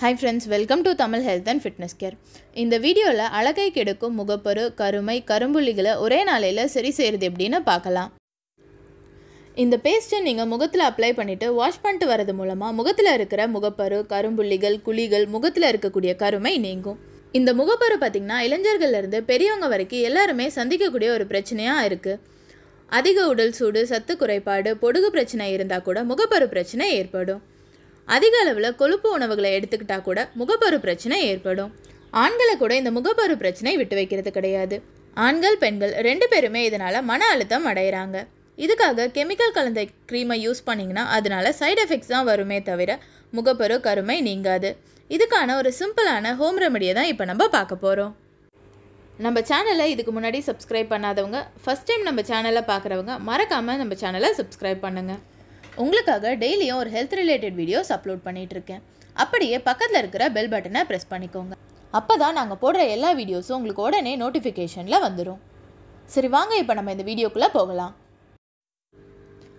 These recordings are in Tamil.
hi friends welcome to Tamil health and fitness care இந்த வீடியோவில் அழகை கெடுக்கும் முகப்பரு கருமை கரும்புள்ளிகளை ஒரே நாளையில் சரி செய்கிறது எப்படின்னு பார்க்கலாம் இந்த பேஸ்ட்டை நீங்கள் முகத்தில் அப்ளை பண்ணிவிட்டு வாஷ் பண்ணிட்டு வரது மூலமாக முகத்தில் இருக்கிற முகப்பரு கரும்புள்ளிகள் குழிகள் முகத்தில் இருக்கக்கூடிய கருமை நீங்கும் இந்த முகப்பரு பார்த்திங்கன்னா இளைஞர்கள்லேருந்து பெரியவங்க வரைக்கும் எல்லாருமே சந்திக்கக்கூடிய ஒரு பிரச்சனையாக இருக்குது அதிக உடல் சூடு சத்து குறைபாடு பொடுகு பிரச்சனை இருந்தால் கூட முகப்பரு பிரச்சனை ஏற்படும் அதிக அளவில் கொழுப்பு உணவுகளை எடுத்துக்கிட்டால் கூட முகப்பரு பிரச்சனை ஏற்படும் ஆண்களை கூட இந்த முகப்பரு பிரச்சனை விட்டு வைக்கிறது கிடையாது ஆண்கள் பெண்கள் ரெண்டு பேருமே இதனால் மன அழுத்தம் அடைகிறாங்க இதுக்காக கெமிக்கல் கலந்த க்ரீமை யூஸ் பண்ணிங்கன்னா அதனால் சைடு எஃபெக்ட்ஸ் தான் வருமே தவிர முகப்பரு கருமை நீங்காது இதுக்கான ஒரு சிம்பிளான ஹோம் ரெமடியை தான் இப்போ நம்ம பார்க்க போகிறோம் நம்ம சேனலை இதுக்கு முன்னாடி சப்ஸ்கிரைப் பண்ணாதவங்க ஃபஸ்ட் டைம் நம்ம சேனலை பார்க்குறவங்க மறக்காமல் நம்ம சேனலை சப்ஸ்கிரைப் பண்ணுங்கள் உங்களுக்காக டெய்லியும் ஒரு ஹெல்த் ரிலேட்டட் வீடியோஸ் அப்லோட் பண்ணிகிட்டு இருக்கேன் அப்படியே பக்கத்தில் இருக்கிற பெல் பட்டனை ப்ரெஸ் பண்ணிக்கோங்க அப்போ தான் நாங்கள் போடுற எல்லா வீடியோஸும் உங்களுக்கு உடனே நோட்டிஃபிகேஷனில் வந்துடும் சரி வாங்க இப்போ நம்ம இந்த வீடியோக்குள்ளே போகலாம்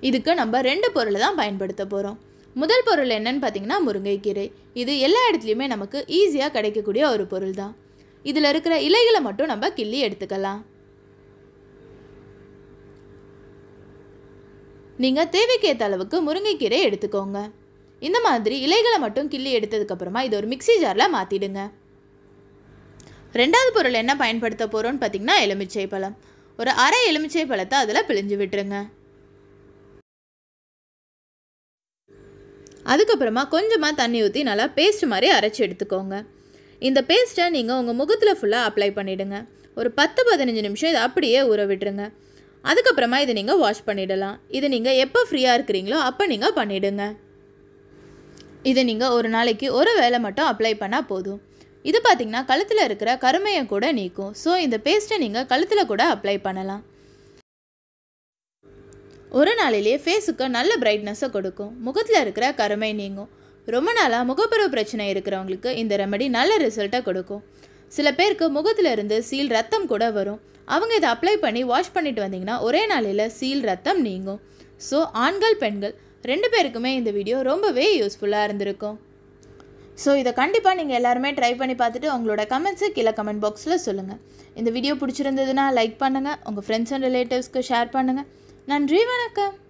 இதுக்கு நம்ம ரெண்டு பொருளை தான் பயன்படுத்த போகிறோம் முதல் பொருள் என்னன்னு பார்த்தீங்கன்னா முருங்கைக்கீரை இது எல்லா இடத்துலையுமே நமக்கு ஈஸியாக கிடைக்கக்கூடிய ஒரு பொருள் தான் இதில் இருக்கிற இலைகளை மட்டும் நம்ம கிள்ளி எடுத்துக்கலாம் நீங்கள் தேவைக்கேற்ற அளவுக்கு முருங்கைக்கீரை எடுத்துக்கோங்க இந்த மாதிரி இலைகளை மட்டும் கிள்ளி எடுத்ததுக்கப்புறமா இது ஒரு மிக்சி ஜாரில் மாற்றிடுங்க ரெண்டாவது பொருள் என்ன பயன்படுத்த போகிறோன்னு பார்த்தீங்கன்னா எலுமிச்சை பழம் ஒரு அரை எலுமிச்சை பழத்தை அதில் பிழிஞ்சு விட்டுருங்க அதுக்கப்புறமா கொஞ்சமாக தண்ணி ஊற்றி நல்லா பேஸ்ட் மாதிரி அரைச்சி எடுத்துக்கோங்க இந்த பேஸ்ட்டை நீங்கள் உங்கள் முகத்தில் ஃபுல்லாக அப்ளை பண்ணிவிடுங்க ஒரு பத்து பதினஞ்சு நிமிஷம் இதை அப்படியே ஊற விட்டுருங்க அதுக்கப்புறமா இதை நீங்கள் வாஷ் பண்ணிடலாம் இது நீங்கள் எப்போ ஃப்ரீயாக இருக்கிறீங்களோ அப்போ நீங்கள் பண்ணிவிடுங்க இதை நீங்கள் ஒரு நாளைக்கு ஒரு வேலை மட்டும் அப்ளை பண்ணால் போதும் இது பார்த்திங்கன்னா கழுத்தில் இருக்கிற கருமையை கூட நீக்கும் ஸோ இந்த பேஸ்ட்டை நீங்கள் கழுத்தில் கூட அப்ளை பண்ணலாம் ஒரு நாளிலேயே ஃபேஸுக்கு நல்ல பிரைட்னஸை கொடுக்கும் முகத்தில் இருக்கிற கருமை நீங்கும் ரொம்ப நாளாக முகப்பருவ பிரச்சனை இருக்கிறவங்களுக்கு இந்த ரெமடி நல்ல ரிசல்ட்டை கொடுக்கும் சில பேருக்கு முகத்திலிருந்து சீல் ரத்தம் கூட வரும் அவங்க இதை அப்ளை பண்ணி வாஷ் பண்ணிட்டு வந்தீங்கன்னா ஒரே நாளையில் சீல் ரத்தம் நீங்கும் ஸோ ஆண்கள் பெண்கள் ரெண்டு பேருக்குமே இந்த வீடியோ ரொம்பவே யூஸ்ஃபுல்லாக இருந்திருக்கும் ஸோ இதை கண்டிப்பாக நீங்கள் எல்லாருமே ட்ரை பண்ணி பார்த்துட்டு உங்களோட கமெண்ட்ஸு கீழே கமெண்ட் பாக்ஸில் சொல்லுங்கள் இந்த வீடியோ பிடிச்சிருந்ததுன்னா லைக் பண்ணுங்கள் உங்கள் ஃப்ரெண்ட்ஸ் அண்ட் ரிலேட்டிவ்ஸ்க்கு ஷேர் பண்ணுங்கள் நன்றி வணக்கம்